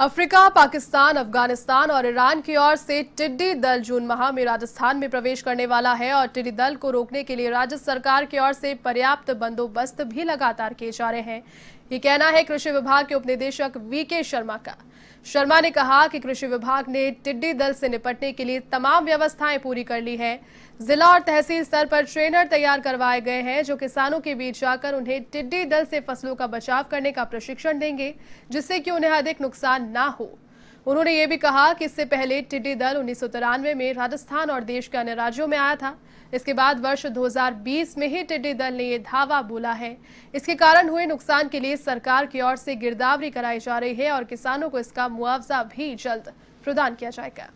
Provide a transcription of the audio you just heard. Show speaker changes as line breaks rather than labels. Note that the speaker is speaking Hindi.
अफ्रीका पाकिस्तान अफगानिस्तान और ईरान की ओर से टिड्डी दल जून माह में राजस्थान में प्रवेश करने वाला है और टिड्डी दल को रोकने के लिए राज्य सरकार की ओर से पर्याप्त बंदोबस्त भी लगातार किए जा रहे हैं ये कहना है कृषि विभाग के उपनिदेशक वीके शर्मा का शर्मा ने कहा कि कृषि विभाग ने टिड्डी दल से निपटने के लिए तमाम व्यवस्थाएं पूरी कर ली है जिला और तहसील स्तर पर ट्रेनर तैयार करवाए गए हैं जो किसानों के बीच जाकर उन्हें टिड्डी दल से फसलों का बचाव करने का प्रशिक्षण देंगे जिससे कि उन्हें अधिक नुकसान ना हो उन्होंने ये भी कहा कि इससे पहले टिड्डी दल उन्नीस में राजस्थान और देश के अन्य राज्यों में आया था इसके बाद वर्ष 2020 में ही टिड्डी दल ने यह धावा बोला है इसके कारण हुए नुकसान के लिए सरकार की ओर से गिरदावरी कराई जा रही है और किसानों को इसका मुआवजा भी जल्द प्रदान किया जाएगा